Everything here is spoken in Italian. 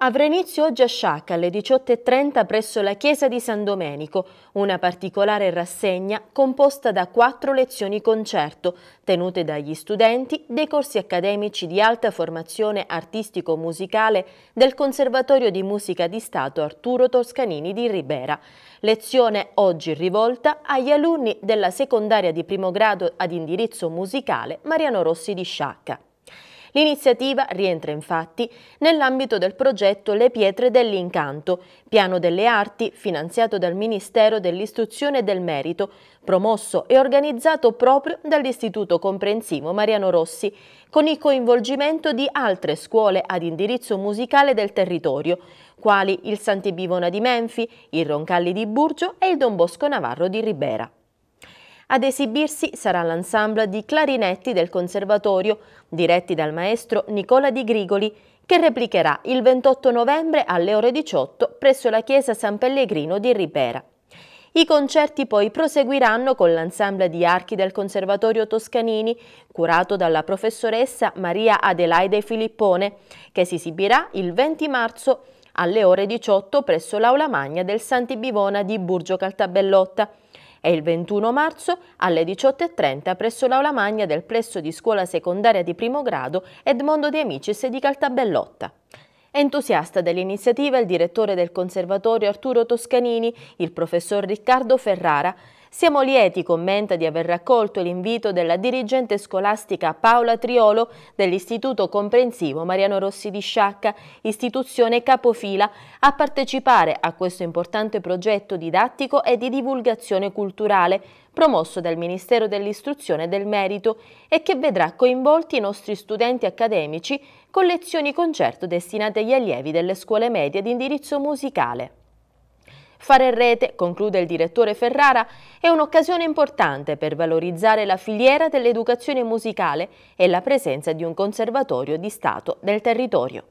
Avrà inizio oggi a Sciacca alle 18.30 presso la chiesa di San Domenico, una particolare rassegna composta da quattro lezioni concerto, tenute dagli studenti dei corsi accademici di alta formazione artistico-musicale del Conservatorio di Musica di Stato Arturo Toscanini di Ribera. Lezione oggi rivolta agli alunni della secondaria di primo grado ad indirizzo musicale Mariano Rossi di Sciacca. L'iniziativa rientra infatti nell'ambito del progetto Le pietre dell'incanto, piano delle arti finanziato dal Ministero dell'Istruzione e del Merito, promosso e organizzato proprio dall'Istituto Comprensivo Mariano Rossi, con il coinvolgimento di altre scuole ad indirizzo musicale del territorio, quali il Sant'Ebivona di Menfi, il Roncalli di Burgio e il Don Bosco Navarro di Ribera. Ad esibirsi sarà l'ensemble di clarinetti del Conservatorio, diretti dal maestro Nicola Di Grigoli, che replicherà il 28 novembre alle ore 18 presso la chiesa San Pellegrino di Ribera. I concerti poi proseguiranno con l'ensemble di archi del Conservatorio Toscanini, curato dalla professoressa Maria Adelaide Filippone, che si esibirà il 20 marzo alle ore 18 presso l'Aula Magna del Santi Bivona di Burgio Caltabellotta e il 21 marzo alle 18.30 presso l'Aula Magna del plesso di scuola secondaria di primo grado Edmondo De Amicis di Caltabellotta. Entusiasta dell'iniziativa il direttore del conservatorio Arturo Toscanini, il professor Riccardo Ferrara, siamo lieti, commenta, di aver raccolto l'invito della dirigente scolastica Paola Triolo dell'Istituto Comprensivo Mariano Rossi di Sciacca, istituzione capofila, a partecipare a questo importante progetto didattico e di divulgazione culturale promosso dal Ministero dell'Istruzione e del Merito e che vedrà coinvolti i nostri studenti accademici con lezioni concerto destinate agli allievi delle scuole medie di indirizzo musicale. Fare rete, conclude il direttore Ferrara, è un'occasione importante per valorizzare la filiera dell'educazione musicale e la presenza di un conservatorio di Stato del territorio.